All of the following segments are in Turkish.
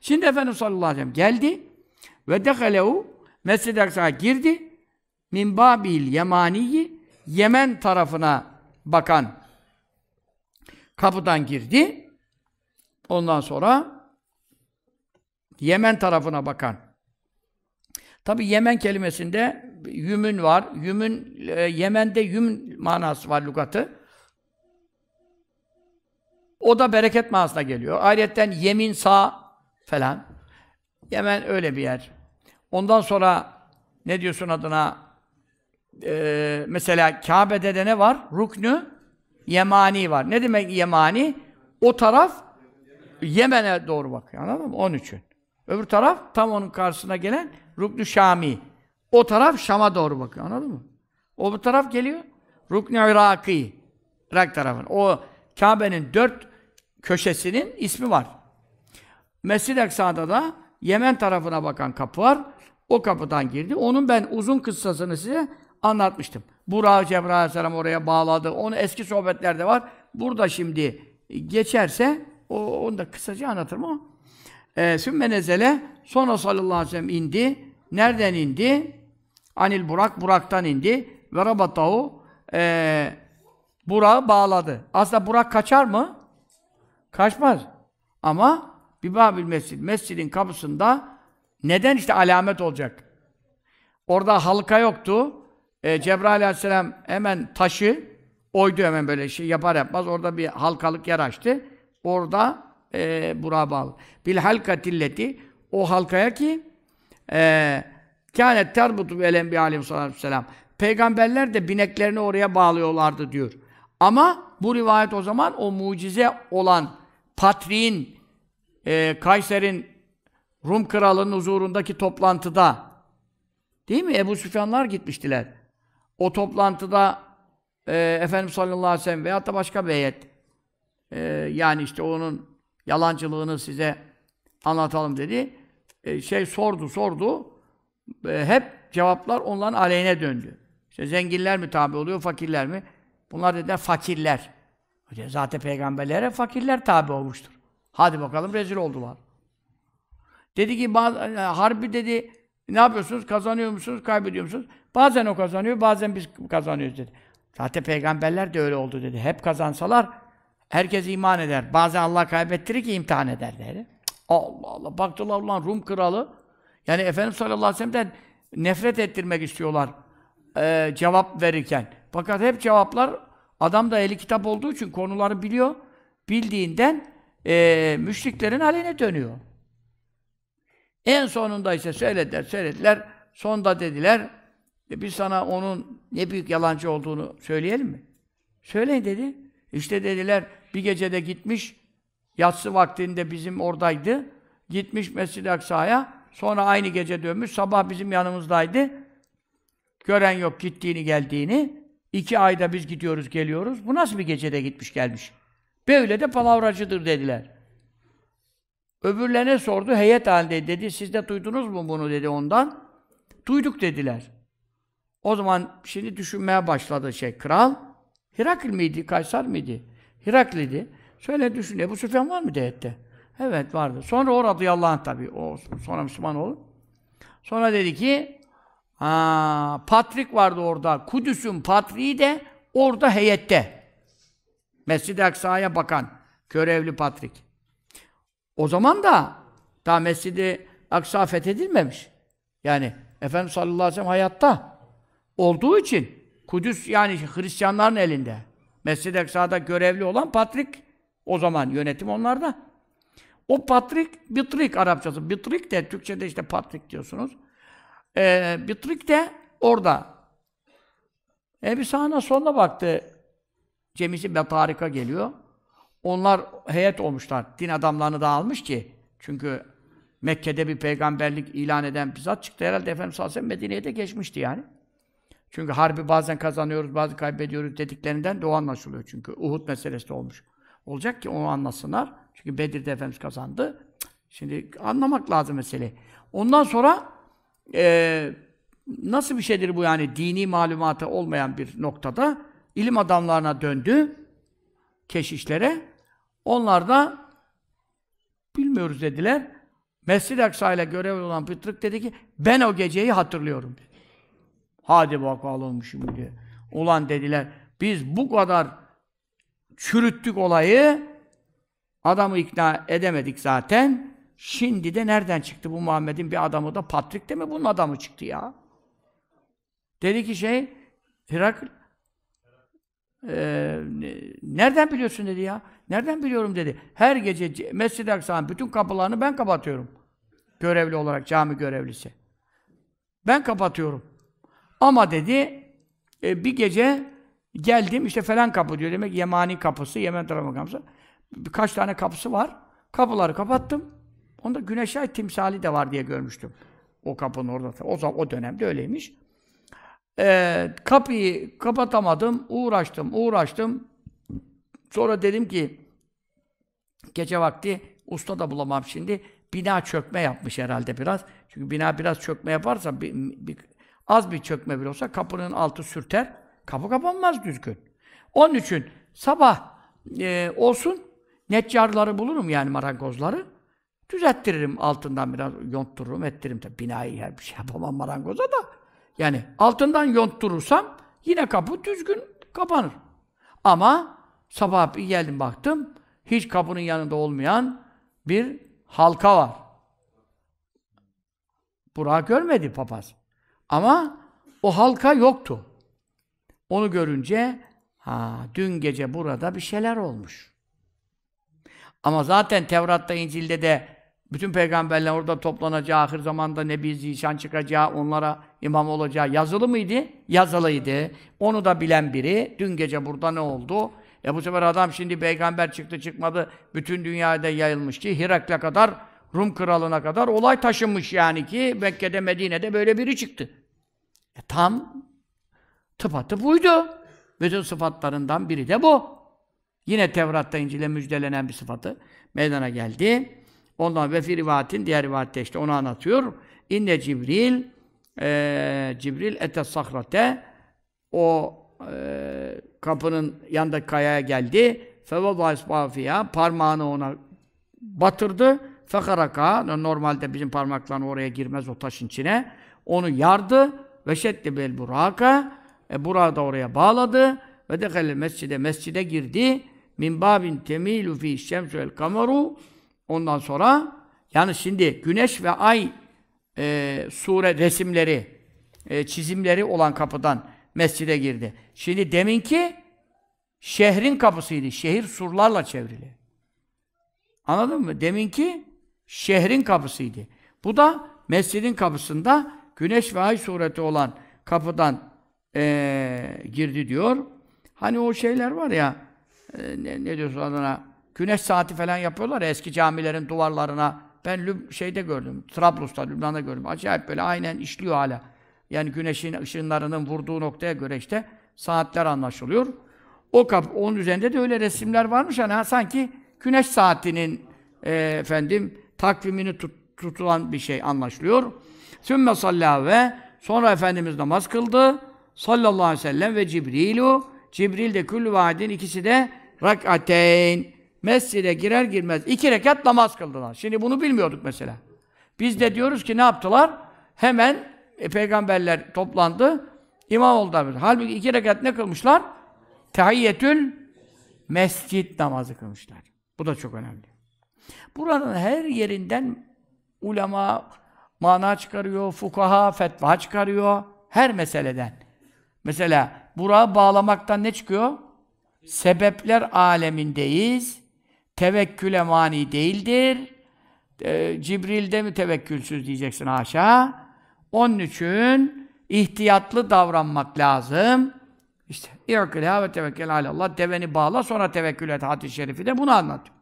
Şimdi Efendimiz sallallahu aleyhi ve sellem geldi ve dehalehu Mescid-i Aksa'ya girdi. Min babil yemaniyi Yemen tarafına bakan kapıdan girdi. Ondan sonra Yemen tarafına bakan. Tabi Yemen kelimesinde yümün var. Yümün e, Yemen'de yüm manası var lügatı. O da bereket manasına geliyor. Ayrıca yemin sağ falan. Yemen öyle bir yer. Ondan sonra ne diyorsun adına ee, mesela Kabe'de de ne var? Ruknü Yemani var. Ne demek Yemani? O taraf Yemen'e doğru bakıyor. Anladın mı? Onun için. Öbür taraf tam onun karşısına gelen Ruknü Şami. O taraf Şam'a doğru bakıyor. Anladın mı? O bu taraf geliyor. rukn Iraki. Irak tarafın. O Kabe'nin dört köşesinin ismi var. Mescid-i da Yemen tarafına bakan kapı var. O kapıdan girdi. Onun ben uzun kıssasını size anlatmıştım. Burak Cebrail Aleyhisselam oraya bağladı. Onu eski sohbetlerde var. Burada şimdi geçerse o, onu da kısaca anlatırım o. E, ee, Sümme nezele sonra sallallahu aleyhi ve sellem indi. Nereden indi? Anil Burak, Burak'tan indi. Ve rabatahu e, Burak'ı bağladı. Aslında Burak kaçar mı? Kaçmaz. Ama bir bibabil mescid. Mescidin kapısında neden işte alamet olacak? Orada halka yoktu. E, Cebrail aleyhisselam hemen taşı oydu hemen böyle şey yapar yapmaz. Orada bir halkalık yer açtı. Orada e, bura bağlı. Bil halkatilleti o halkaya ki e, kânet terbutu vel enbiya aleyhisselam. Peygamberler de bineklerini oraya bağlıyorlardı diyor. Ama bu rivayet o zaman o mucize olan patriğin e, ee, Kayser'in Rum kralının huzurundaki toplantıda değil mi? Ebu Süfyanlar gitmiştiler. O toplantıda e, Efendimiz sallallahu aleyhi ve sellem veyahut da başka bir heyet e, yani işte onun yalancılığını size anlatalım dedi. E, şey sordu sordu. E, hep cevaplar onların aleyhine döndü. İşte zenginler mi tabi oluyor, fakirler mi? Bunlar dediler fakirler. Zaten peygamberlere fakirler tabi olmuştur. Hadi bakalım rezil oldular. Dedi ki e, harbi dedi ne yapıyorsunuz? Kazanıyor musunuz? Kaybediyor musunuz? Bazen o kazanıyor, bazen biz kazanıyoruz dedi. Zaten peygamberler de öyle oldu dedi. Hep kazansalar herkes iman eder. Bazen Allah kaybettirir ki imtihan eder dedi. Allah Allah. Baktılar ulan Rum kralı. Yani Efendimiz sallallahu aleyhi ve sellem'den nefret ettirmek istiyorlar. E, cevap verirken. Fakat hep cevaplar adam da eli kitap olduğu için konuları biliyor. Bildiğinden e, müşriklerin haline dönüyor. En sonunda ise söylediler, söylediler. Sonda dediler, e, biz sana onun ne büyük yalancı olduğunu söyleyelim mi? Söyleyin dedi. İşte dediler, bir gecede gitmiş, yatsı vaktinde bizim oradaydı. Gitmiş Mescid-i Aksa'ya, sonra aynı gece dönmüş, sabah bizim yanımızdaydı. Gören yok gittiğini geldiğini. İki ayda biz gidiyoruz geliyoruz. Bu nasıl bir gecede gitmiş gelmiş? Böyle de palavracıdır dediler. Öbürlerine sordu, heyet halinde dedi, siz de duydunuz mu bunu dedi ondan. Duyduk dediler. O zaman şimdi düşünmeye başladı şey, kral. Hirakl miydi, Kaysar mıydı? Hirakl'ydi. Söyle düşün, Ebu Süfyan var mı heyette? Evet vardı. Sonra o radıyallahu anh tabii, o sonra Müslüman olur. Sonra dedi ki, ha, Patrik vardı orada, Kudüs'ün patriği de orada heyette. Mescid-i Aksa'ya bakan görevli patrik. O zaman da ta Mescid-i Aksa fethedilmemiş. Yani Efendimiz sallallahu aleyhi ve sellem hayatta olduğu için Kudüs yani Hristiyanların elinde. Mescid-i Aksa'da görevli olan patrik o zaman yönetim onlarda. O patrik, bitrik Arapçası. Bitrik de Türkçe'de işte patrik diyorsunuz. Ee, bitrik de orada. E bir sağına sonuna baktı Cemisi ve Betarika geliyor. Onlar heyet olmuşlar. Din adamlarını da almış ki. Çünkü Mekke'de bir peygamberlik ilan eden bir zat çıktı. Herhalde Efendimiz sallallahu aleyhi Medine'ye de geçmişti yani. Çünkü harbi bazen kazanıyoruz, bazı kaybediyoruz dediklerinden de o anlaşılıyor. Çünkü Uhud meselesi de olmuş. Olacak ki onu anlasınlar. Çünkü Bedir'de Efendimiz kazandı. Şimdi anlamak lazım mesele. Ondan sonra e, nasıl bir şeydir bu yani dini malumatı olmayan bir noktada ilim adamlarına döndü, keşişlere. Onlar da bilmiyoruz dediler. Mescid-i Aksa ile görevli olan Pıtırık dedi ki ben o geceyi hatırlıyorum dedi. Hadi bakal olmuşum diye, Ulan dediler biz bu kadar çürüttük olayı adamı ikna edemedik zaten. Şimdi de nereden çıktı bu Muhammed'in bir adamı da Patrik de mi bunun adamı çıktı ya? Dedi ki şey Herakl ee, nereden biliyorsun dedi ya. Nereden biliyorum dedi. Her gece Mescid-i Aksa'nın bütün kapılarını ben kapatıyorum. Görevli olarak, cami görevlisi. Ben kapatıyorum. Ama dedi, e, bir gece geldim işte falan kapı diyor. Demek Yemani kapısı, Yemen tarafı kapısı. Birkaç tane kapısı var. Kapıları kapattım. Onda Güneş Ay timsali de var diye görmüştüm. O kapının orada. O, zaman, o dönemde öyleymiş. E, kapıyı kapatamadım, uğraştım, uğraştım. Sonra dedim ki, gece vakti usta da bulamam şimdi, bina çökme yapmış herhalde biraz. Çünkü bina biraz çökme yaparsa, bir, bir, az bir çökme bile olsa kapının altı sürter, kapı kapanmaz düzgün. Onun için sabah e, olsun, neccarları bulurum yani marangozları. Düzelttiririm altından biraz yonttururum, ettiririm. Tabii binayı her bir şey yapamam marangoza da. Yani altından yontturursam yine kapı düzgün kapanır. Ama sabah bir geldim baktım hiç kapının yanında olmayan bir halka var. Burak görmedi papaz. Ama o halka yoktu. Onu görünce ha dün gece burada bir şeyler olmuş. Ama zaten Tevrat'ta İncil'de de bütün peygamberler orada toplanacağı, ahir zamanda Nebi Zişan çıkacağı, onlara imam olacağı yazılı mıydı? Yazılıydı. Onu da bilen biri. Dün gece burada ne oldu? E bu sefer adam şimdi peygamber çıktı çıkmadı, bütün dünyada yayılmıştı. Hirak'la kadar, Rum kralına kadar olay taşınmış yani ki Mekke'de, Medine'de böyle biri çıktı. E tam tıpatıp uydu. Bütün sıfatlarından biri de bu. Yine Tevrat'ta, İncil'e müjdelenen bir sıfatı meydana geldi. Ondan ve fi rivayetin diğer rivayette işte onu anlatıyor. İnne Cibril e, Cibril ete sahrate o e, kapının yanında kayaya geldi. Fevada isbafiya parmağını ona batırdı. Fekaraka normalde bizim parmaklar oraya girmez o taşın içine. Onu yardı ve şeddi bel buraka e, burada oraya bağladı ve dekhalil mescide mescide girdi. Min babin temilu fi şemsu el kamaru. Ondan sonra yani şimdi güneş ve ay e, sure resimleri, e, çizimleri olan kapıdan mescide girdi. Şimdi deminki şehrin kapısıydı. Şehir surlarla çevrili. Anladın mı? Deminki şehrin kapısıydı. Bu da mescidin kapısında güneş ve ay sureti olan kapıdan e, girdi diyor. Hani o şeyler var ya e, ne, ne diyorsun adına Güneş saati falan yapıyorlar eski camilerin duvarlarına. Ben Lüb şeyde gördüm, Trablus'ta, Lübnan'da gördüm. Acayip böyle aynen işliyor hala. Yani güneşin ışınlarının vurduğu noktaya göre işte saatler anlaşılıyor. O kap onun üzerinde de öyle resimler varmış yani sanki güneş saatinin e, efendim takvimini tut, tutulan bir şey anlaşılıyor. Sümme salla ve sonra Efendimiz namaz kıldı. Sallallahu aleyhi ve sellem ve Cibrilu. Cibril de küllü vaadin ikisi de rakateyn mescide girer girmez iki rekat namaz kıldılar. Şimdi bunu bilmiyorduk mesela. Biz de diyoruz ki ne yaptılar? Hemen e, peygamberler toplandı. İmam oldular. Halbuki iki rekat ne kılmışlar? Tahiyyetül mescit namazı kılmışlar. Bu da çok önemli. Buranın her yerinden ulema mana çıkarıyor, fukaha fetva çıkarıyor. Her meseleden. Mesela Burak'ı bağlamaktan ne çıkıyor? Sebepler alemindeyiz tevekküle mani değildir. E, ee, Cibril'de mi tevekkülsüz diyeceksin haşa. Onun için ihtiyatlı davranmak lazım. İşte İrkilâ ve tevekkül alallah. Deveni bağla sonra tevekkül et hadis-i şerifi de bunu anlatıyor.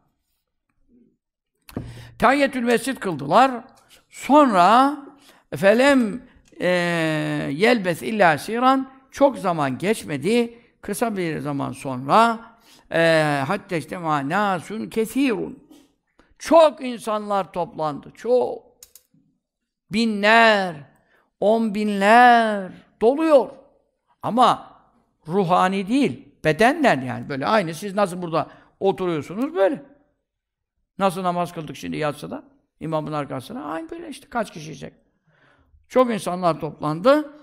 Tayyetül mescid kıldılar. Sonra felem e, yelbes illa siran çok zaman geçmedi. Kısa bir zaman sonra ee, hatta işte nasun kesirun. Çok insanlar toplandı. Çok. Binler, on binler doluyor. Ama ruhani değil, bedenden yani böyle aynı siz nasıl burada oturuyorsunuz böyle. Nasıl namaz kıldık şimdi yatsı da imamın arkasına aynı böyle işte kaç kişi yiyecek. Çok insanlar toplandı.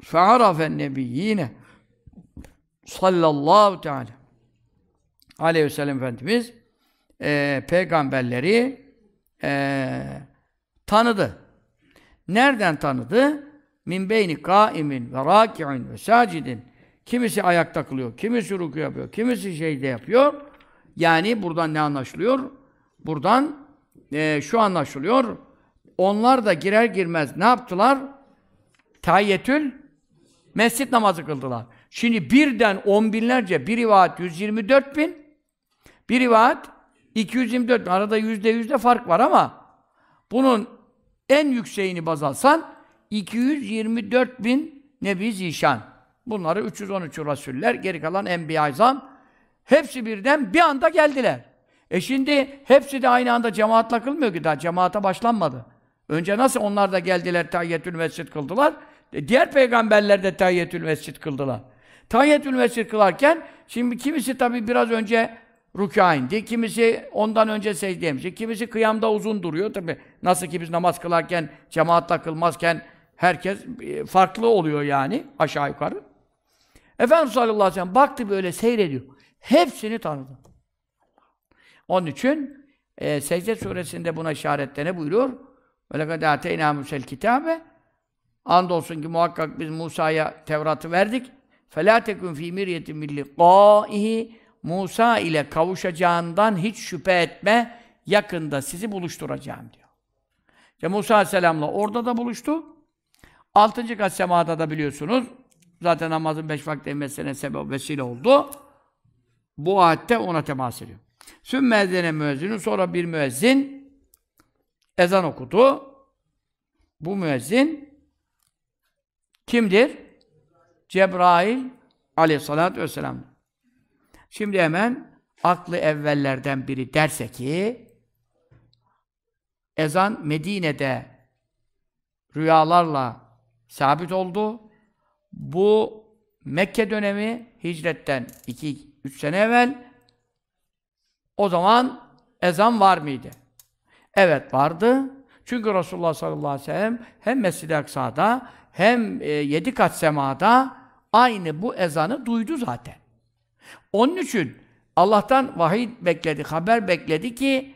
Fe'arafen nebiyyine sallallahu teala Aleyhisselam Efendimiz e, peygamberleri e, tanıdı. Nereden tanıdı? Min beyni kaimin ve raki'in ve sacidin. Kimisi ayakta kılıyor, kimisi ruku yapıyor, kimisi şeyde yapıyor. Yani buradan ne anlaşılıyor? Buradan e, şu anlaşılıyor. Onlar da girer girmez ne yaptılar? Tayyetül mescit namazı kıldılar. Şimdi birden on binlerce, bir rivayet 124 bin, bir rivayet 224. Arada yüzde yüzde fark var ama bunun en yükseğini baz alsan 224 bin Nebi Zişan. Bunları 313 Rasuller, geri kalan Enbiya-i Hepsi birden bir anda geldiler. E şimdi hepsi de aynı anda cemaatle kılmıyor ki daha cemaate başlanmadı. Önce nasıl onlar da geldiler tahiyyetül mescid kıldılar. E diğer peygamberler de tahiyyetül mescid kıldılar. Tahiyyetül mescid kılarken şimdi kimisi tabi biraz önce rüka indi. Kimisi ondan önce secdeymiş. Kimisi kıyamda uzun duruyor. Tabi nasıl ki biz namaz kılarken, cemaat kılmazken herkes e, farklı oluyor yani aşağı yukarı. Efendimiz sallallahu aleyhi ve sellem baktı böyle seyrediyor. Hepsini tanıdı. Onun için e, Secde suresinde buna işaretle ne buyuruyor? وَلَقَدْ اَتَيْنَا مُسَ الْكِتَابَ Andolsun ki muhakkak biz Musa'ya Tevrat'ı verdik. فَلَا تَكُنْ ف۪ي مِرْيَةٍ مِلِّقَائِهِ Musa ile kavuşacağından hiç şüphe etme, yakında sizi buluşturacağım diyor. Ve Musa Aleyhisselam'la orada da buluştu. Altıncı kat semada da biliyorsunuz, zaten namazın beş vakti emmesine sebep vesile oldu. Bu vaatte ona temas ediyor. Sümme ezene müezzinu, sonra bir müezzin ezan okudu. Bu müezzin kimdir? Cebrail aleyhissalatü vesselam. Şimdi hemen aklı evvellerden biri derse ki ezan Medine'de rüyalarla sabit oldu. Bu Mekke dönemi hicretten 2-3 sene evvel o zaman ezan var mıydı? Evet vardı. Çünkü Resulullah sallallahu aleyhi ve sellem hem Mescid-i Aksa'da hem e, yedi kat semada aynı bu ezanı duydu zaten. Onun için Allah'tan vahiy bekledi, haber bekledi ki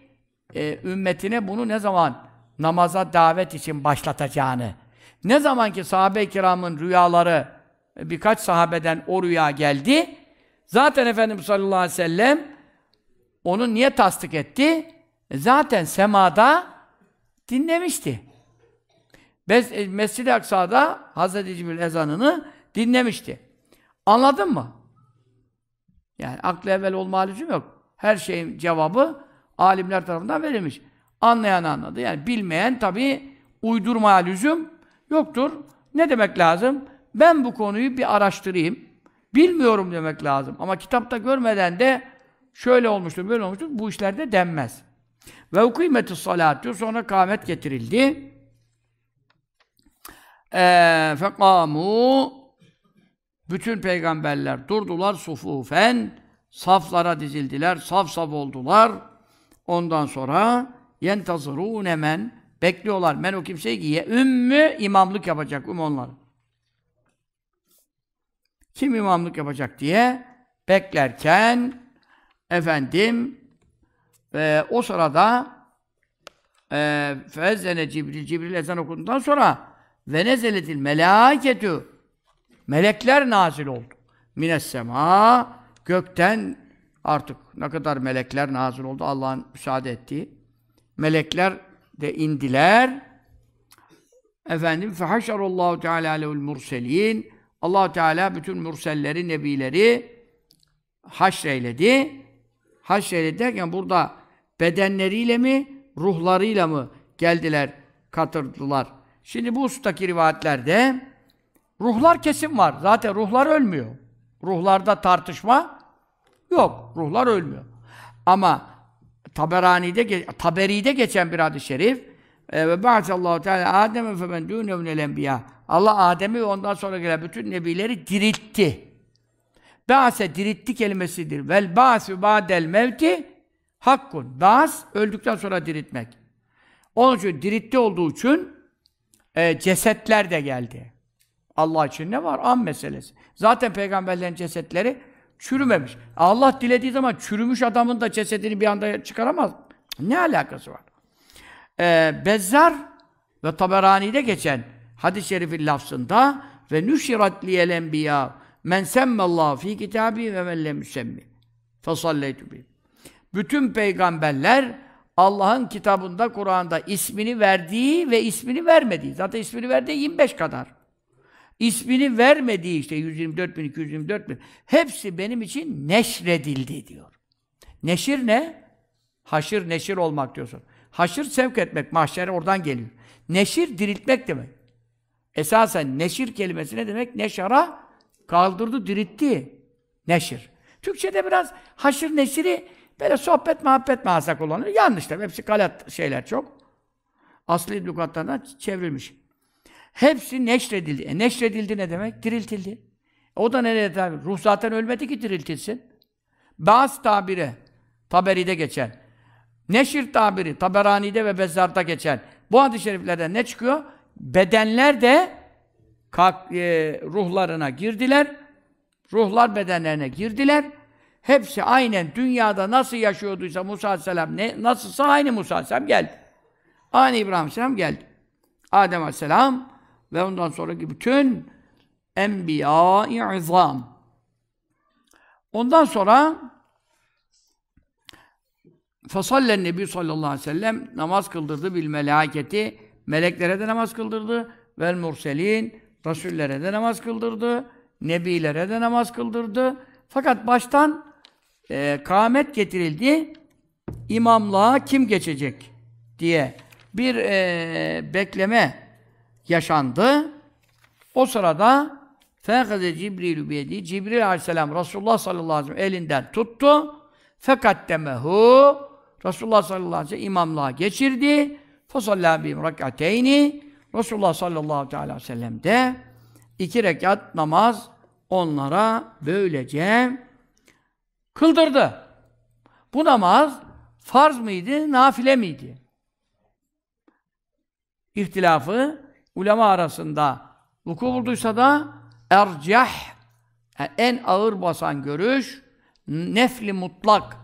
e, ümmetine bunu ne zaman namaza davet için başlatacağını. Ne zaman ki sahabe-i kiramın rüyaları e, birkaç sahabeden o rüya geldi. Zaten Efendimiz sallallahu aleyhi ve sellem onu niye tasdik etti? E, zaten semada dinlemişti. E, Mescid-i Aksa'da Hz. Cibril ezanını dinlemişti. Anladın mı? Yani aklı evvel olma lüzum yok. Her şeyin cevabı alimler tarafından verilmiş. Anlayan anladı. Yani bilmeyen tabii uydurma lüzum yoktur. Ne demek lazım? Ben bu konuyu bir araştırayım. Bilmiyorum demek lazım. Ama kitapta görmeden de şöyle olmuştur, böyle olmuştur. Bu işlerde denmez. Ve kıymeti salat diyor. Sonra kâmet getirildi. Fekamu bütün peygamberler durdular sufufen, saflara dizildiler, saf saf oldular. Ondan sonra yentazırun hemen bekliyorlar. Men o kimseyi ki ye ümmü imamlık yapacak um onlar. Kim imamlık yapacak diye beklerken efendim e, o sırada e, fezzene Cibril Cibril ezan okunduktan sonra ve nezeletil melâketü Melekler nazil oldu. Mines sema gökten artık ne kadar melekler nazil oldu Allah'ın müsaade ettiği. Melekler de indiler. Efendim fehaşerallahu teala lehul murselin. Allah Teala bütün murselleri, nebileri haşreyledi. Haşreyledi derken burada bedenleriyle mi, ruhlarıyla mı geldiler, katırdılar. Şimdi bu ustaki rivayetlerde Ruhlar kesin var. Zaten ruhlar ölmüyor. Ruhlarda tartışma yok. Ruhlar ölmüyor. Ama Taberani'de Taberi'de geçen bir hadis-i şerif e, ve ba'sallahu teala Adem'e fe men dûnevnel enbiya. Allah Adem'i ve ondan sonra gelen bütün nebileri diriltti. Ba'se diritti kelimesidir. Vel ba'su ba'del mevti hakkun. Ba's öldükten sonra diriltmek. Onun için diritti olduğu için e, cesetler de geldi. Allah için ne var? An meselesi. Zaten peygamberlerin cesetleri çürümemiş. Allah dilediği zaman çürümüş adamın da cesedini bir anda çıkaramaz. Ne alakası var? Ee, Bezzar ve Taberani'de geçen hadis-i şerifin lafzında ve nüşirat liyel enbiya men semmallahu fi kitabi ve men lem yusemmi fesalleytu bi. Bütün peygamberler Allah'ın kitabında, Kur'an'da ismini verdiği ve ismini vermediği. Zaten ismini verdiği 25 kadar ismini vermediği işte 124 bin, 224 bin hepsi benim için neşredildi diyor. Neşir ne? Haşır, neşir olmak diyorsun. Haşır sevk etmek, mahşere oradan geliyor. Neşir diriltmek demek. Esasen neşir kelimesi ne demek? Neşara kaldırdı, diritti. Neşir. Türkçe'de biraz haşır neşiri böyle sohbet muhabbet mahasa kullanılıyor. Yanlış tabii. Hepsi galat şeyler çok. Asli lügatlardan çevrilmiş. Hepsi neşredildi. E neşredildi ne demek? Diriltildi. O da nereye tabi? Ruh zaten ölmedi ki diriltilsin. Bas tabiri, Taberi'de geçer. Neşir tabiri, Taberani'de ve Bezzar'da geçer. Bu hadis-i şeriflerden ne çıkıyor? Bedenler de kalk, e, ruhlarına girdiler. Ruhlar bedenlerine girdiler. Hepsi aynen dünyada nasıl yaşıyorduysa Musa Aleyhisselam ne, nasılsa aynı Musa Aleyhisselam geldi. Aynı İbrahim Aleyhisselam geldi. Adem Aleyhisselam ve ondan sonraki bütün enbiya-i izam. Ondan sonra Fasallen Nebi sallallahu aleyhi ve sellem namaz kıldırdı bil melaketi. Meleklere de namaz kıldırdı. Vel murselin. Rasullere de namaz kıldırdı. Nebilere de namaz kıldırdı. Fakat baştan e, kâmet getirildi. İmamlığa kim geçecek diye bir e, bekleme yaşandı. O sırada Fekaze Cibril biyedi. Cibril aleyhisselam Resulullah sallallahu aleyhi ve sellem elinden tuttu. Fekat demehu Resulullah sallallahu aleyhi ve sellem imamlığa geçirdi. Fasallâ bihim rak'ateyni Resulullah sallallahu aleyhi ve sellem de iki rekat namaz onlara böylece kıldırdı. Bu namaz farz mıydı, nafile miydi? İhtilafı ulema arasında vuku bulduysa da ercih yani en ağır basan görüş nefli mutlak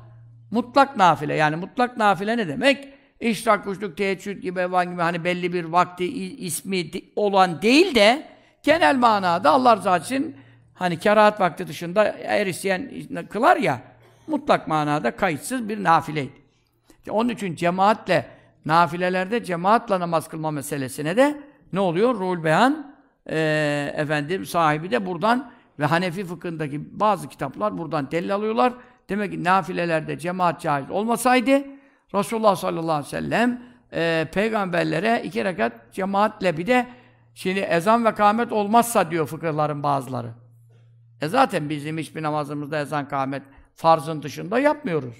mutlak nafile yani mutlak nafile ne demek? İşrak, kuşluk, teheccüd gibi, evan gibi hani belli bir vakti ismi olan değil de genel manada Allah rızası için hani kerahat vakti dışında eğer isteyen kılar ya mutlak manada kayıtsız bir nafileydi. Onun için cemaatle nafilelerde cemaatle namaz kılma meselesine de ne oluyor? Rul Beyan e, efendim sahibi de buradan ve Hanefi fıkhındaki bazı kitaplar buradan delil alıyorlar. Demek ki nafilelerde cemaat caiz olmasaydı Resulullah sallallahu aleyhi ve sellem e, peygamberlere iki rekat cemaatle bir de şimdi ezan ve kâhmet olmazsa diyor fıkırların bazıları. E zaten bizim hiçbir namazımızda ezan kâhmet farzın dışında yapmıyoruz.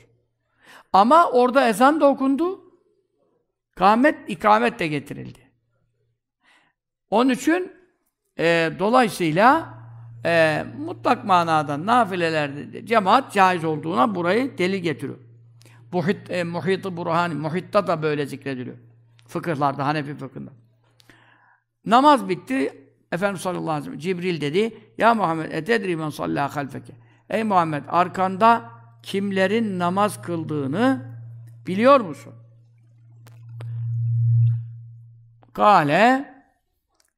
Ama orada ezan da okundu. Kâhmet, ikamet de getirildi. Onun için e, dolayısıyla e, mutlak manada nafilelerde cemaat caiz olduğuna burayı deli getiriyor. Muhit, e, muhit-i burhan, muhitta da böyle zikrediliyor. Fıkıhlarda, Hanefi fıkhında. Namaz bitti. Efendimiz sallallahu aleyhi ve sellem Cibril dedi. Ya Muhammed etedri men sallâ halfeke. Ey Muhammed arkanda kimlerin namaz kıldığını biliyor musun? Kale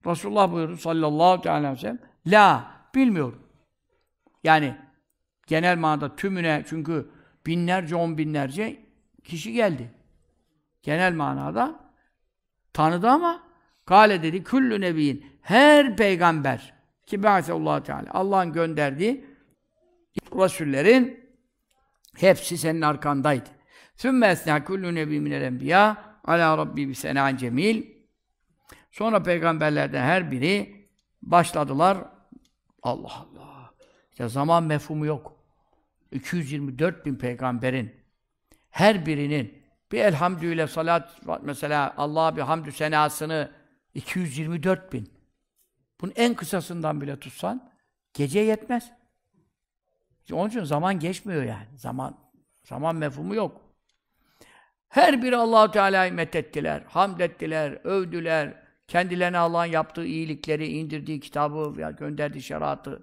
Resulullah buyurdu sallallahu aleyhi ve sellem. La, bilmiyorum. Yani genel manada tümüne çünkü binlerce, on binlerce kişi geldi. Genel manada tanıdı ama Kale dedi küllü nebiyin her peygamber ki Allah Teala Allah'ın gönderdiği rasullerin hepsi senin arkandaydı. Sümme esna küllü nebi minel enbiya ala rabbi bi senan cemil Sonra peygamberlerden her biri başladılar. Allah Allah. İşte zaman mefhumu yok. 224 bin peygamberin her birinin bir elhamdüyle salat mesela Allah bir hamdü senasını 224 bin. Bunun en kısasından bile tutsan gece yetmez. İşte onun için zaman geçmiyor yani. Zaman zaman mefhumu yok. Her biri Allahu Teala'yı methettiler, hamd ettiler, övdüler, Kendilerine Allah'ın yaptığı iyilikleri, indirdiği kitabı, ya gönderdiği şeriatı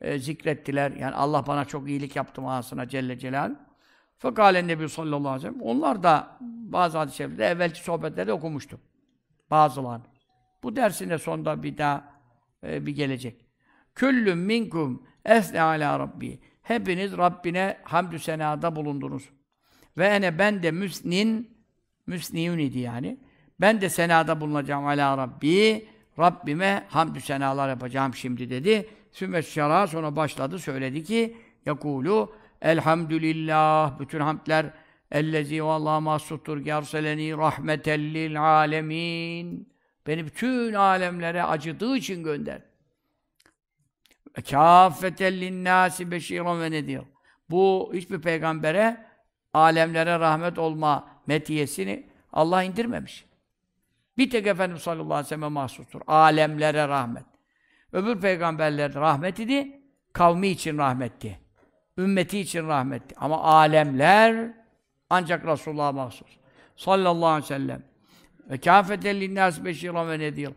e, zikrettiler. Yani Allah bana çok iyilik yaptı manasına Celle Celal. Fekale Nebi sallallahu aleyhi ve sellem. Onlar da bazı hadis-i şerifte evvelki sohbetlerde okumuştum. Bazılar. Bu dersin de sonunda bir daha e, bir gelecek. Küllüm minkum esne ala rabbi. Hepiniz Rabbine hamdü senada bulundunuz. Ve ene ben de müsnin müsniyun idi yani. Ben de senada bulunacağım ala Rabbi. Rabbime hamdü senalar yapacağım şimdi dedi. Sümme şara sonra başladı söyledi ki yakulu elhamdülillah bütün hamdler ellezi vallahi mahsuttur gerseleni rahmetellil alemin. Beni bütün alemlere acıdığı için gönder. Kâfetellin nâsi beşîran ve nedir? Bu hiçbir peygambere alemlere rahmet olma metiyesini Allah indirmemiş. Bir tek Efendimiz sallallahu aleyhi ve selleme mahsustur. Alemlere rahmet. Öbür peygamberler rahmet idi, kavmi için rahmetti. Ümmeti için rahmetti. Ama alemler ancak Resulullah'a mahsus. Sallallahu aleyhi ve sellem. Ve kâfeten linnâs beşîran ve nedîr.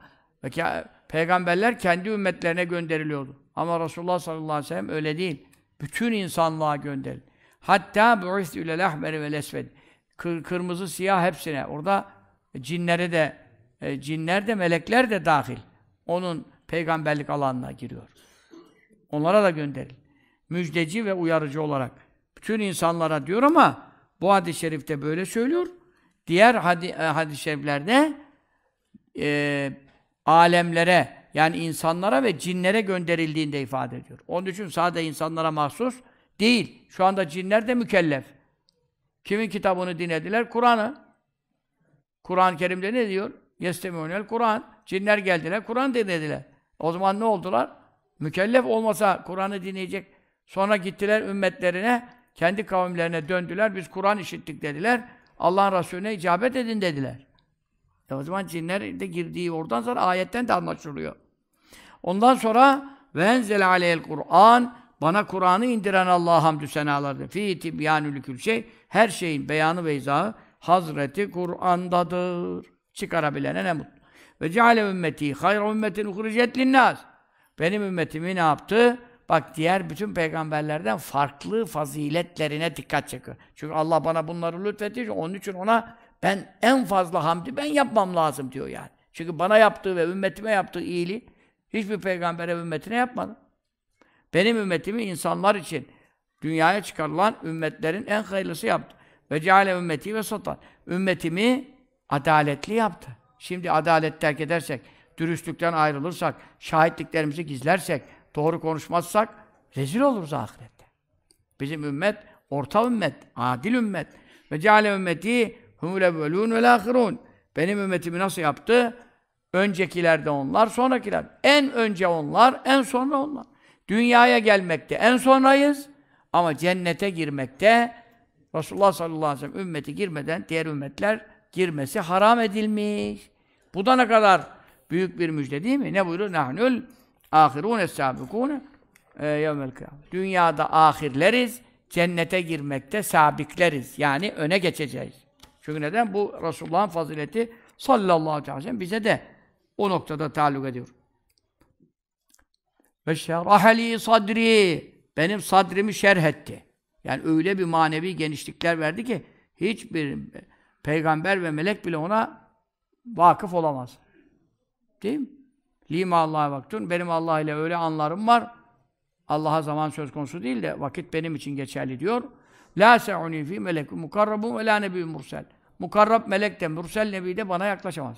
Peygamberler kendi ümmetlerine gönderiliyordu. Ama Resulullah sallallahu aleyhi ve sellem öyle değil. Bütün insanlığa gönderildi. Hatta bu'istü lel ahmeri vel esved. Kırmızı, siyah hepsine. Orada cinlere de e, cinler de melekler de dahil onun peygamberlik alanına giriyor. Onlara da gönderil. Müjdeci ve uyarıcı olarak bütün insanlara diyor ama bu hadis-i şerifte böyle söylüyor. Diğer hadi, e, hadis-i şeriflerde e, alemlere yani insanlara ve cinlere gönderildiğinde ifade ediyor. Onun için sadece insanlara mahsus değil. Şu anda cinler de mükellef. Kimin kitabını dinlediler? Kur'an'ı. Kur'an-ı Kerim'de ne diyor? Yestemûnel Kur'an. Cinler geldiler, Kur'an dinlediler. O zaman ne oldular? Mükellef olmasa Kur'an'ı dinleyecek. Sonra gittiler ümmetlerine, kendi kavimlerine döndüler. Biz Kur'an işittik dediler. Allah'ın Resulüne icabet edin dediler. E o zaman cinler de girdiği oradan sonra ayetten de anlaşılıyor. Ondan sonra ve enzel aleyhel Kur'an bana Kur'an'ı indiren Allah'a hamdü senalardır. Fi tibyanül şey her şeyin beyanı ve izahı Hazreti Kur'an'dadır çıkarabilene ne mutlu. Ve ceale ümmeti hayra ümmetin uhricet linnâs. Benim ümmetimi ne yaptı? Bak diğer bütün peygamberlerden farklı faziletlerine dikkat çekiyor. Çünkü Allah bana bunları lütfetti. Onun için ona ben en fazla hamdi ben yapmam lazım diyor yani. Çünkü bana yaptığı ve ümmetime yaptığı iyiliği hiçbir peygambere ümmetine yapmadı. Benim ümmetimi insanlar için dünyaya çıkarılan ümmetlerin en hayırlısı yaptı. Ve ceale ümmeti ve sultan Ümmetimi Adaletli yaptı. Şimdi adalet terk edersek, dürüstlükten ayrılırsak, şahitliklerimizi gizlersek, doğru konuşmazsak rezil oluruz ahirette. Bizim ümmet orta ümmet, adil ümmet. Ve ceale ümmeti humul evvelûn vel âhirûn. Benim ümmetimi nasıl yaptı? Öncekilerde onlar, sonrakiler. En önce onlar, en sonra onlar. Dünyaya gelmekte en sonrayız ama cennete girmekte Resulullah sallallahu aleyhi ve sellem ümmeti girmeden diğer ümmetler girmesi haram edilmiş. Bu da ne kadar büyük bir müjde değil mi? Ne buyuruyor? Nahnül ahirun es-sabikun e, yevmel Dünyada ahirleriz, cennete girmekte sabikleriz. Yani öne geçeceğiz. Çünkü neden? Bu Resulullah'ın fazileti sallallahu aleyhi ve sellem bize de o noktada taluk ediyor. Ve şeraheli sadri benim sadrimi şerh etti. Yani öyle bir manevi genişlikler verdi ki hiçbir Peygamber ve melek bile ona vakıf olamaz. Değil mi? Lima Allah'a vaktun. Benim Allah ile öyle anlarım var. Allah'a zaman söz konusu değil de vakit benim için geçerli diyor. La se'uni fi melek mukarrabun ve la nebi mursel. Mukarrab melek de, mursel nebi de bana yaklaşamaz.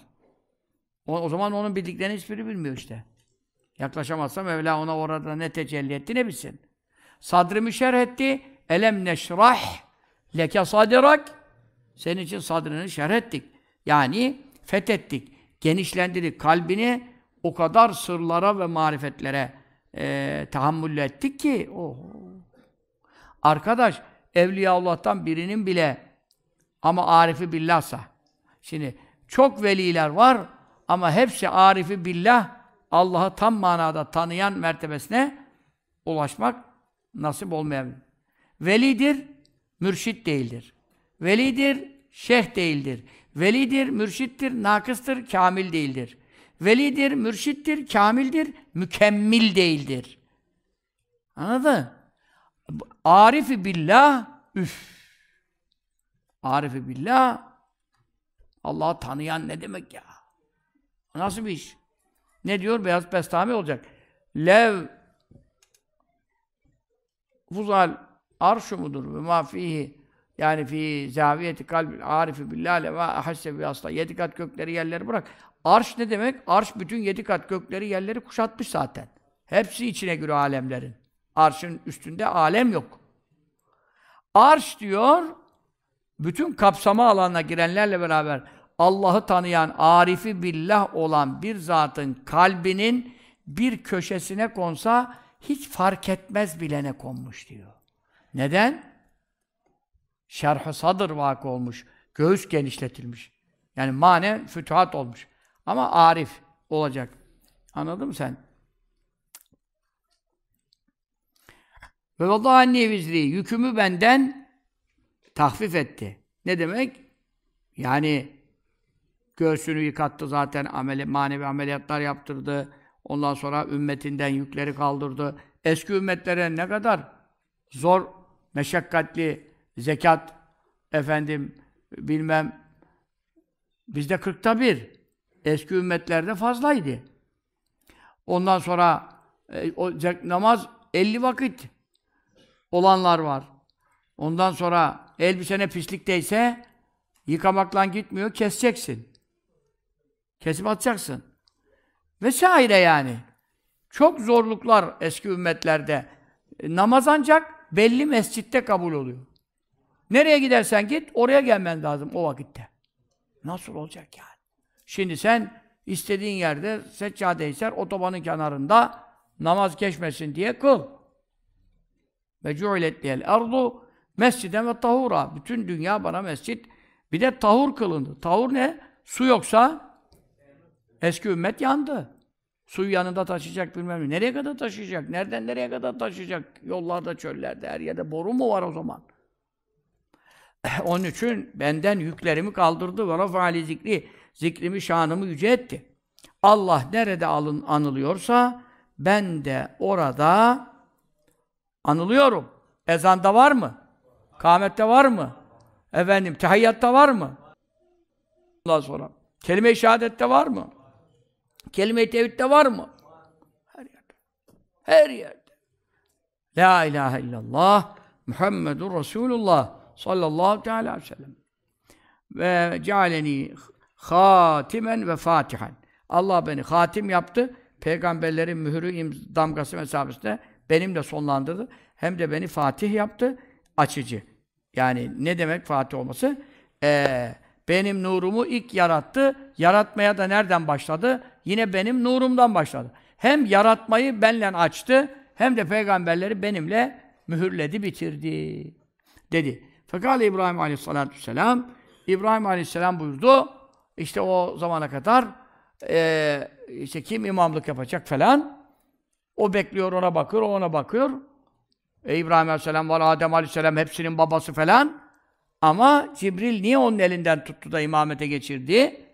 O, o zaman onun bildiklerini hiçbiri bilmiyor işte. Yaklaşamazsa Mevla ona orada ne tecelli etti ne bilsin. Sadrımı şerh etti. Elem neşrah leke sadrak senin için sadrını şerhettik. Yani fethettik, genişlendirdik. Kalbini o kadar sırlara ve marifetlere e, tahammül ettik ki oh. arkadaş Allah'tan birinin bile ama arifi billahsa şimdi çok veliler var ama hepsi arifi billah Allah'ı tam manada tanıyan mertebesine ulaşmak nasip olmayabilir. Velidir, mürşit değildir. Velidir, şeyh değildir. Velidir, mürşittir, nakıstır, kamil değildir. Velidir, mürşittir, kamildir, mükemmel değildir. Anladın? Arif-i billah, üf. i billah, Allah'ı tanıyan ne demek ya? Nasıl bir iş? Ne diyor? Beyaz Pestami olacak. Lev Fuzal arşu mudur ve mafihi yani fi zaviyeti kalbi, arifi billâle ve ahasse bi asla. Yedi kat gökleri yerleri bırak. Arş ne demek? Arş bütün yedi kat gökleri yerleri kuşatmış zaten. Hepsi içine göre alemlerin. Arşın üstünde alem yok. Arş diyor, bütün kapsama alanına girenlerle beraber Allah'ı tanıyan, arifi billah olan bir zatın kalbinin bir köşesine konsa hiç fark etmez bilene konmuş diyor. Neden? şerh sadır vakı olmuş. Göğüs genişletilmiş. Yani mane fütuhat olmuş. Ama arif olacak. Anladın mı sen? Ve vallahi anne vizri yükümü benden tahfif etti. Ne demek? Yani göğsünü yıkattı zaten, ameli, manevi ameliyatlar yaptırdı. Ondan sonra ümmetinden yükleri kaldırdı. Eski ümmetlere ne kadar zor, meşakkatli, zekat efendim bilmem bizde kırkta bir. Eski ümmetlerde fazlaydı. Ondan sonra e, o, namaz 50 vakit olanlar var. Ondan sonra elbisene pislikteyse yıkamakla gitmiyor, keseceksin. Kesip atacaksın. Vesaire yani. Çok zorluklar eski ümmetlerde. E, namaz ancak belli mescitte kabul oluyor. Nereye gidersen git, oraya gelmen lazım o vakitte. Nasıl olacak yani? Şimdi sen istediğin yerde seccade ister, otobanın kenarında namaz geçmesin diye kıl. Ve cu'ilet diyel erdu mesciden ve tahura. Bütün dünya bana mescit. Bir de tahur kılındı. Tahur ne? Su yoksa eski ümmet yandı. Suyu yanında taşıyacak bilmem ne. Nereye kadar taşıyacak? Nereden nereye kadar taşıyacak? Yollarda, çöllerde, her yerde boru mu var o zaman? Onun için benden yüklerimi kaldırdı ve rafali zikri, zikrimi, şanımı yüce etti. Allah nerede alın, anılıyorsa ben de orada anılıyorum. Ezanda var mı? Kâmette var mı? Efendim, tehiyyatta var mı? Ondan sonra. Kelime-i şehadette var mı? Kelime-i tevhidde var mı? Her yerde. Her yerde. La ilahe illallah Muhammedur Resulullah sallallahu teala aleyhi ve sellem. Ve cealeni hatimen ve fatihan Allah beni hatim yaptı. Peygamberlerin mührü damgası mesabesinde benimle sonlandırdı. Hem de beni fatih yaptı. Açıcı. Yani ne demek fatih olması? Ee, benim nurumu ilk yarattı. Yaratmaya da nereden başladı? Yine benim nurumdan başladı. Hem yaratmayı benle açtı, hem de peygamberleri benimle mühürledi, bitirdi. Dedi. Fekale İbrahim aleyhissalatu vesselam İbrahim aleyhisselam buyurdu. İşte o zamana kadar e, işte kim imamlık yapacak falan. O bekliyor, ona bakıyor, ona bakıyor. E, İbrahim aleyhisselam var, Adem aleyhisselam hepsinin babası falan. Ama Cibril niye onun elinden tuttu da imamete geçirdi?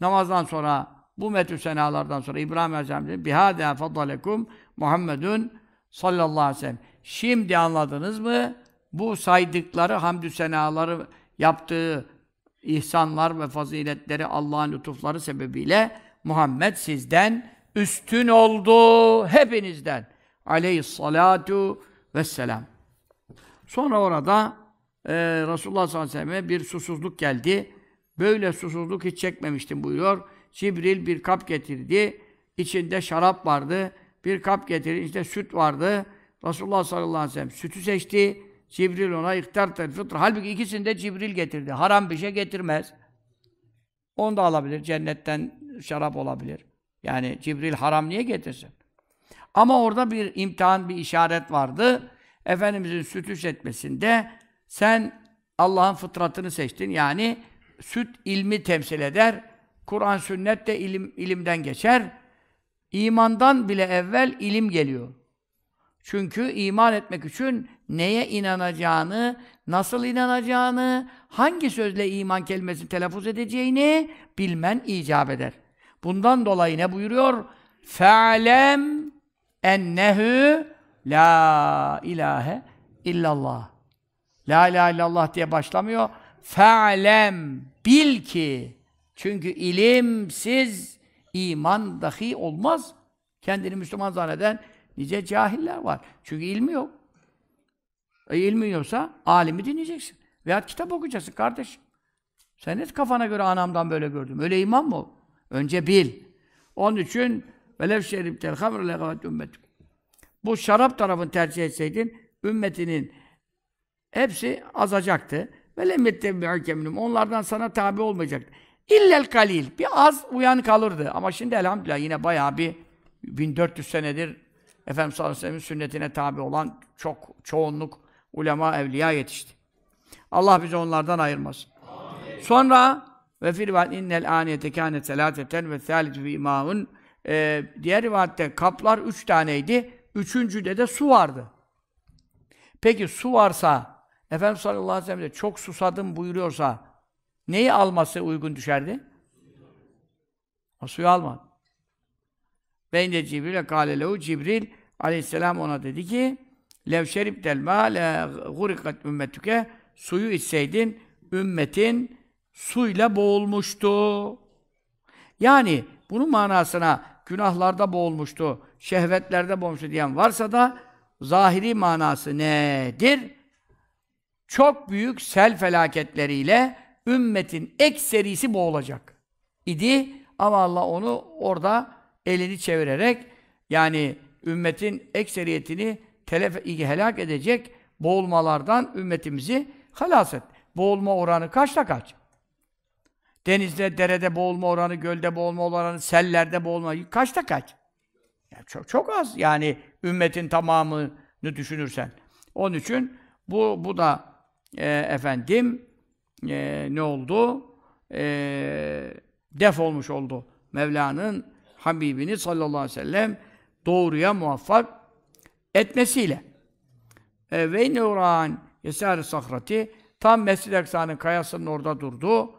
Namazdan sonra bu metü senalardan sonra İbrahim Aleyhisselam dedi bihâdâ fadalekum Muhammedun sallallahu aleyhi ve sellem. Şimdi anladınız mı? Bu saydıkları hamdü senaları yaptığı ihsanlar ve faziletleri Allah'ın lütufları sebebiyle Muhammed sizden üstün oldu hepinizden. Aleyhissalatu vesselam. Sonra orada e, Resulullah sallallahu aleyhi ve sellem'e bir susuzluk geldi. Böyle susuzluk hiç çekmemiştim buyuruyor. Cibril bir kap getirdi. İçinde şarap vardı. Bir kap getirdi. İçinde süt vardı. Resulullah sallallahu aleyhi ve sellem sütü seçti. Cibril ona ihtartel fıtr. Halbuki ikisini de Cibril getirdi. Haram bir şey getirmez. Onu da alabilir. Cennetten şarap olabilir. Yani Cibril haram niye getirsin? Ama orada bir imtihan, bir işaret vardı. Efendimizin sütüş etmesinde sen Allah'ın fıtratını seçtin. Yani süt ilmi temsil eder. Kur'an sünnet de ilim, ilimden geçer. İmandan bile evvel ilim geliyor. Çünkü iman etmek için neye inanacağını, nasıl inanacağını, hangi sözle iman kelimesini telaffuz edeceğini bilmen icap eder. Bundan dolayı ne buyuruyor? Fe'lem ennehu la ilahe illallah. La ilahe illallah diye başlamıyor. Fe'lem bil ki çünkü ilimsiz iman dahi olmaz. Kendini Müslüman zanneden nice cahiller var. Çünkü ilmi yok. Eğilmiyorsa alimi dinleyeceksin. Veya kitap okuyacaksın kardeşim. Sen hiç kafana göre anamdan böyle gördüm. Öyle iman mı? Önce bil. Onun için velev şeriftel hamr legavet ümmetim. Bu şarap tarafını tercih etseydin ümmetinin hepsi azacaktı. Ve lemmette Onlardan sana tabi olmayacaktı. İllel kalil. Bir az uyan kalırdı. Ama şimdi elhamdülillah yine bayağı bir 1400 senedir Efendimiz sallallahu aleyhi ve sünnetine tabi olan çok çoğunluk ulema, evliya yetişti. Allah bizi onlardan ayırmasın. Amin. Sonra ve fil rivayet innel aniyete kâne selâteten ve thâlitu fî imâhun ee, diğer rivayette kaplar üç taneydi. Üçüncüde de su vardı. Peki su varsa, Efendimiz sallallahu aleyhi ve sellem de çok susadım buyuruyorsa neyi alması uygun düşerdi? O suyu almadı. Ben de Cibril'e kâle Cibril aleyhisselam ona dedi ki lev şeribtel ma le gurikat ümmetüke suyu içseydin ümmetin suyla boğulmuştu. Yani bunun manasına günahlarda boğulmuştu, şehvetlerde boğulmuştu diyen varsa da zahiri manası nedir? Çok büyük sel felaketleriyle ümmetin ekserisi boğulacak idi ama Allah onu orada elini çevirerek yani ümmetin ekseriyetini telef, helak edecek boğulmalardan ümmetimizi halas et. Boğulma oranı kaçta kaç? Denizde, derede boğulma oranı, gölde boğulma oranı, sellerde boğulma kaçta kaç? Ya çok çok az yani ümmetin tamamını düşünürsen. Onun için bu bu da e, efendim e, ne oldu? E, def olmuş oldu. Mevla'nın Habibini sallallahu aleyhi ve sellem doğruya muvaffak etmesiyle. E, ve nuran yesar sahrati tam mescid Eksanın kayasının orada durdu.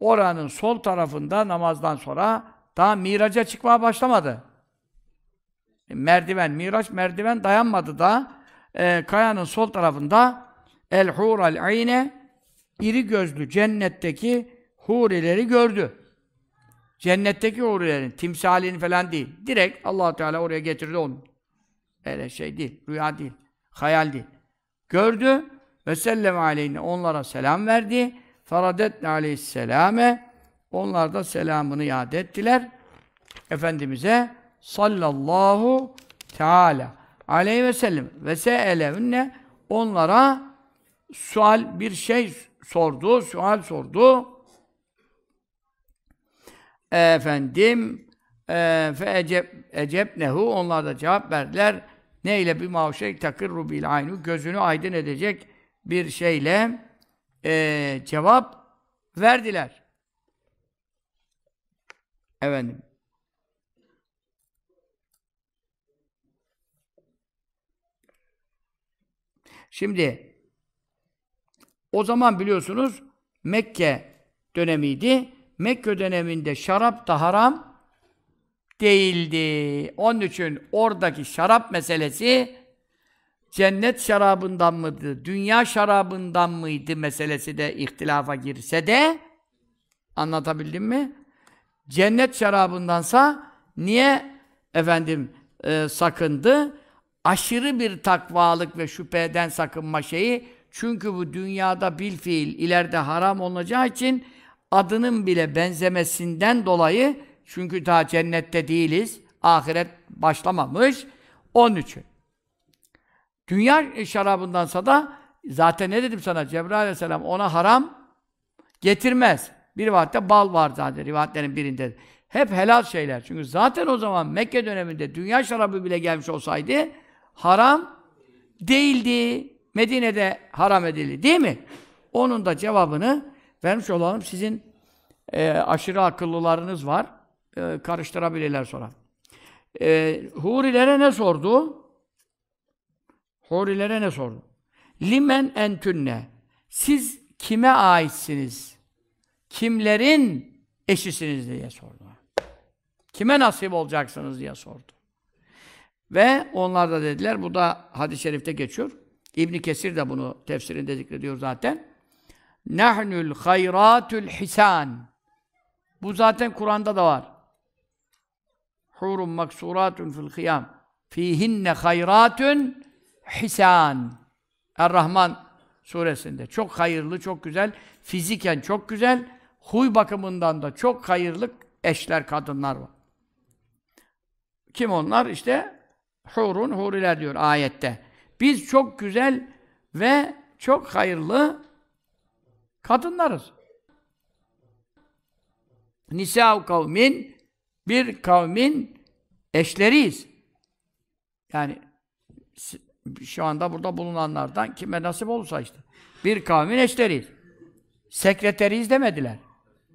Oranın sol tarafında namazdan sonra daha miraca çıkmaya başlamadı. Merdiven, miraç merdiven dayanmadı da e, kayanın sol tarafında el Hur al ayne iri gözlü cennetteki hurileri gördü. Cennetteki hurilerin timsalini falan değil. Direkt Allah Teala oraya getirdi onu. Öyle şey değil, rüya değil, hayal değil. Gördü ve sellem aleyhine onlara selam verdi. Faradetne aleyhisselame onlar da selamını yad ettiler. Efendimiz'e sallallahu teala aleyhi ve sellem ve seelevne onlara sual bir şey sordu, sual sordu. Efendim e, fe ecep, ecep nehu onlar da cevap verdiler. Neyle bir mavşe takır rubil aynu gözünü aydın edecek bir şeyle e, cevap verdiler. Efendim. Şimdi o zaman biliyorsunuz Mekke dönemiydi. Mekke döneminde şarap da haram, değildi. Onun için oradaki şarap meselesi cennet şarabından mıydı, dünya şarabından mıydı meselesi de ihtilafa girse de anlatabildim mi? Cennet şarabındansa niye efendim e, sakındı? Aşırı bir takvalık ve şüpheden sakınma şeyi çünkü bu dünyada bil fiil ileride haram olacağı için adının bile benzemesinden dolayı çünkü daha cennette değiliz. Ahiret başlamamış. 13. Dünya şarabındansa da zaten ne dedim sana Cebrail aleyhisselam ona haram getirmez. Bir rivayette bal var zaten rivayetlerin birinde. Hep helal şeyler. Çünkü zaten o zaman Mekke döneminde dünya şarabı bile gelmiş olsaydı haram değildi. Medine'de haram edildi değil mi? Onun da cevabını vermiş olalım. Sizin e, aşırı akıllılarınız var e, karıştırabilirler sonra. E, hurilere ne sordu? Hurilere ne sordu? Limen entünne. Siz kime aitsiniz? Kimlerin eşisiniz diye sordu. Kime nasip olacaksınız diye sordu. Ve onlar da dediler, bu da hadis-i şerifte geçiyor. İbni Kesir de bunu tefsirinde zikrediyor zaten. Nahnul hayratul hisan. Bu zaten Kur'an'da da var hurun maksuratun fil kıyam. Fihinne hayratun hisan. Er-Rahman suresinde. Çok hayırlı, çok güzel. Fiziken çok güzel. Huy bakımından da çok hayırlı eşler, kadınlar var. Kim onlar? işte hurun, huriler diyor ayette. Biz çok güzel ve çok hayırlı kadınlarız. Nisa'u kavmin bir kavmin eşleriyiz. Yani şu anda burada bulunanlardan kime nasip olursa işte. Bir kavmin eşleriyiz. Sekreteriyiz demediler.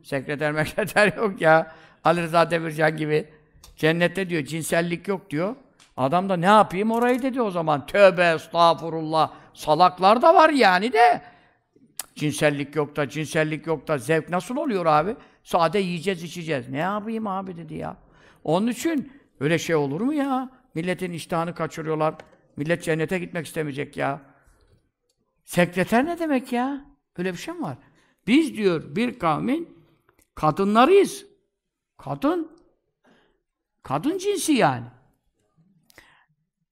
Sekreter mekreter yok ya. Ali Rıza Demircan gibi. Cennette diyor cinsellik yok diyor. Adam da ne yapayım orayı dedi o zaman. Tövbe estağfurullah. Salaklar da var yani de. Cinsellik yok da, cinsellik yok da zevk nasıl oluyor abi? Sade yiyeceğiz, içeceğiz. Ne yapayım abi dedi ya. Onun için öyle şey olur mu ya? Milletin iştahını kaçırıyorlar. Millet cennete gitmek istemeyecek ya. Sekreter ne demek ya? Öyle bir şey mi var? Biz diyor bir kavmin kadınlarıyız. Kadın. Kadın cinsi yani.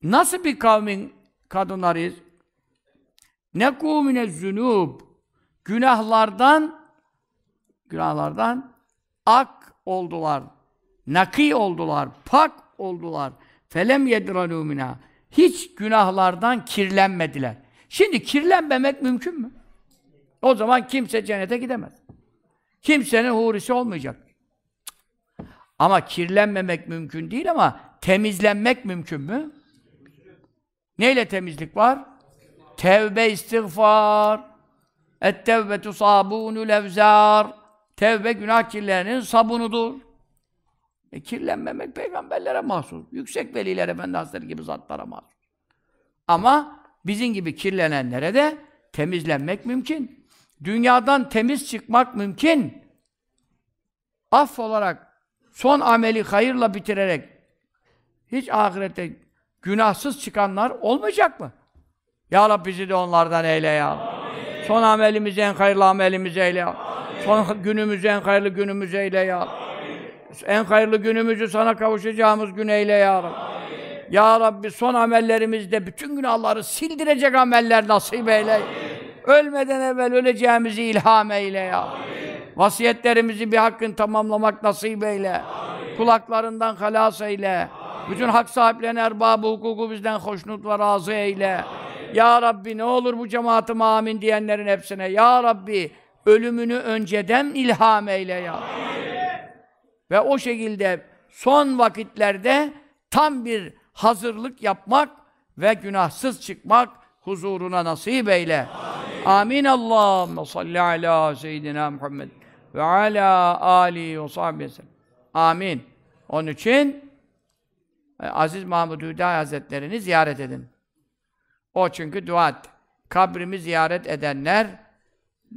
Nasıl bir kavmin kadınlarıyız? Ne kumine zünub. Günahlardan günahlardan ak oldular, naki oldular, pak oldular. Felem yedralu mina. Hiç günahlardan kirlenmediler. Şimdi kirlenmemek mümkün mü? O zaman kimse cennete gidemez. Kimsenin hurisi olmayacak. Ama kirlenmemek mümkün değil ama temizlenmek mümkün mü? Neyle temizlik var? Tevbe istiğfar. Et tevbetu sabunul evzar. Tevbe günah kirlerinin sabunudur. E, kirlenmemek peygamberlere mahsus. Yüksek veliler efendi hazretleri gibi zatlara mahsus. Ama bizim gibi kirlenenlere de temizlenmek mümkün. Dünyadan temiz çıkmak mümkün. Af olarak son ameli hayırla bitirerek hiç ahirette günahsız çıkanlar olmayacak mı? Ya Rabbi bizi de onlardan eyle ya. Amin. Son amelimizi en hayırlı amelimizi eyle ya. Son Günümüzü en hayırlı günümüz eyle ya Rabbi. En hayırlı günümüzü sana kavuşacağımız gün eyle ya Rabbi. Ya Rabbi son amellerimizde bütün günahları sildirecek ameller nasip eyle. Amin. Ölmeden evvel öleceğimizi ilham eyle ya. Amin. Vasiyetlerimizi bir hakkın tamamlamak nasip eyle. Amin. Kulaklarından halas eyle. Amin. Bütün hak sahiplerine erbabı hukuku bizden hoşnut ve razı eyle. Amin. Ya Rabbi ne olur bu cemaatime amin diyenlerin hepsine. Ya Rabbi ölümünü önceden ilham eyle ya. Amin. Ve o şekilde son vakitlerde tam bir hazırlık yapmak ve günahsız çıkmak huzuruna nasip eyle. Amin. Amin. Allahümme salli ala seyyidina Muhammed ve ala ali ve sahbihi Amin. Onun için e, Aziz Mahmud Hüda Hazretlerini ziyaret edin. O çünkü dua etti. Kabrimi ziyaret edenler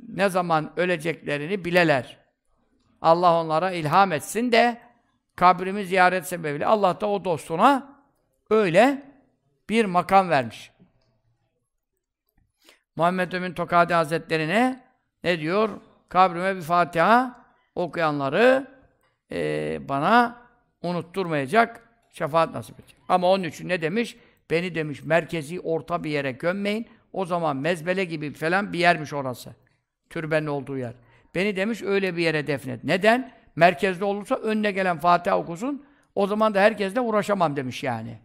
ne zaman öleceklerini bileler. Allah onlara ilham etsin de kabrimi ziyaret sebebiyle Allah da o dostuna öyle bir makam vermiş. Muhammed Emin Tokadi Hazretlerine ne diyor? Kabrime bir Fatiha okuyanları e, bana unutturmayacak, şefaat nasip edecek. Ama onun için ne demiş? Beni demiş merkezi orta bir yere gömmeyin. O zaman mezbele gibi falan bir yermiş orası. Türbenin olduğu yer. Beni demiş öyle bir yere defnet. Neden? Merkezde olursa önüne gelen Fatiha okusun. O zaman da herkesle uğraşamam demiş yani.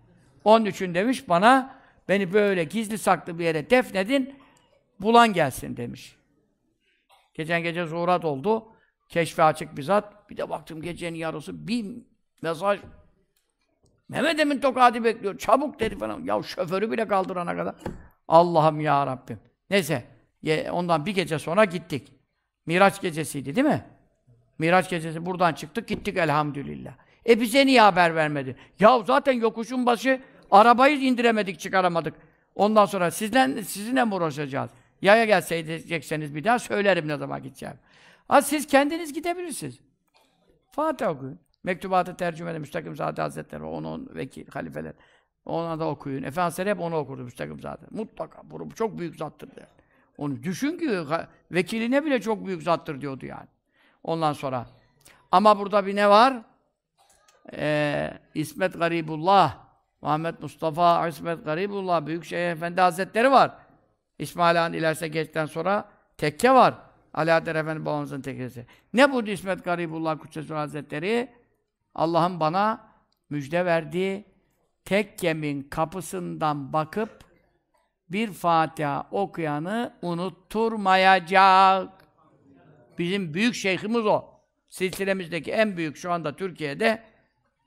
Onun için demiş bana beni böyle gizli saklı bir yere defnedin. Bulan gelsin demiş. Geçen gece zuhurat oldu. Keşfe açık bir zat. Bir de baktım gecenin yarısı bir mesaj. Mehmet Emin Tokadi bekliyor. Çabuk dedi falan. Ya şoförü bile kaldırana kadar. Allah'ım ya Rabbim. Neyse. Ondan bir gece sonra gittik. Miraç gecesiydi değil mi? Miraç gecesi buradan çıktık gittik elhamdülillah. E bize niye haber vermedi? Ya zaten yokuşun başı arabayı indiremedik çıkaramadık. Ondan sonra sizden sizinle mi uğraşacağız? Yaya gelseydiyseniz bir daha söylerim ne zaman gideceğim. Ha siz kendiniz gidebilirsiniz. Fatiha okuyun. Mektubatı tercümeli Müstakim Zade Hazretleri, onun vekil, halifeler. Ona da okuyun. Efendimiz hep onu okurdu Müstakim Zade. Mutlaka. Bu çok büyük zattır der. Onu düşün ki vekiline bile çok büyük zattır diyordu yani. Ondan sonra. Ama burada bir ne var? Ee, İsmet Garibullah, Muhammed Mustafa, İsmet Garibullah, Büyükşehir Efendi Hazretleri var. İsmail Han ilerse geçten sonra tekke var. Alaeddin Efendi babamızın tekkesi. Ne bu İsmet Garibullah Kutsesi Hazretleri? Allah'ın bana müjde verdiği tekkemin kapısından bakıp bir Fatiha okuyanı unutturmayacak. Bizim büyük şeyhimiz o. Silsilemizdeki en büyük şu anda Türkiye'de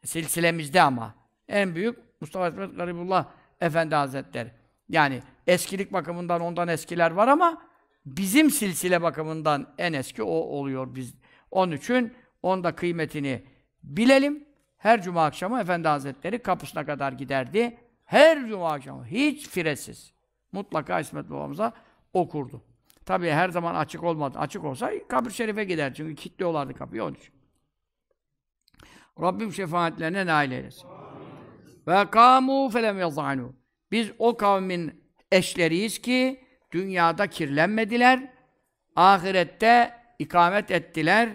silsilemizde ama en büyük Mustafa İsmet Garibullah Efendi Hazretleri. Yani eskilik bakımından ondan eskiler var ama bizim silsile bakımından en eski o oluyor biz. Onun için onda kıymetini bilelim. Her cuma akşamı Efendi Hazretleri kapısına kadar giderdi. Her cuma akşamı hiç firesiz. Mutlaka İsmet babamıza okurdu. Tabii her zaman açık olmadı. Açık olsa kabir şerife gider çünkü kilitliyorlardı kapıyı onun için. Rabbim şefaatlerine nail eylesin. Ve kamu felem yazanu. Biz o kavmin eşleriyiz ki dünyada kirlenmediler. Ahirette ikamet ettiler,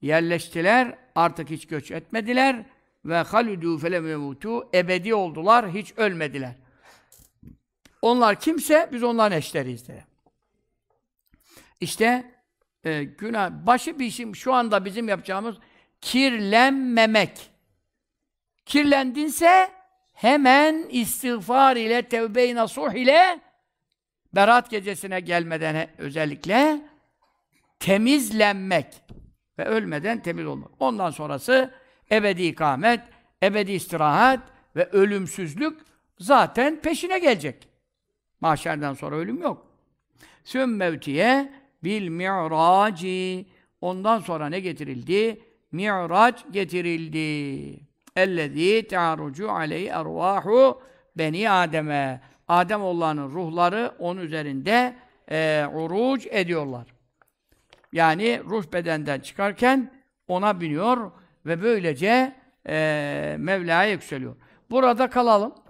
yerleştiler, artık hiç göç etmediler ve halidû felem yemutu ebedi oldular, hiç ölmediler. Onlar kimse biz onların eşleriyiz de. İşte e, günah başı bir işim şu anda bizim yapacağımız kirlenmemek. Kirlendinse hemen istiğfar ile tevbe-i nasuh ile berat gecesine gelmeden özellikle temizlenmek ve ölmeden temiz olmak. Ondan sonrası ebedi ikamet, ebedi istirahat ve ölümsüzlük zaten peşine gelecek. Mahşerden sonra ölüm yok. Süm mevtiye bil mi'raci. Ondan sonra ne getirildi? Mi'raç getirildi. Ellezî te'arucu aleyhi ervâhu beni Adem'e. Adem oğullarının ruhları onun üzerinde e, uruc ediyorlar. Yani ruh bedenden çıkarken ona biniyor ve böylece e, Mevla'ya yükseliyor. Burada kalalım.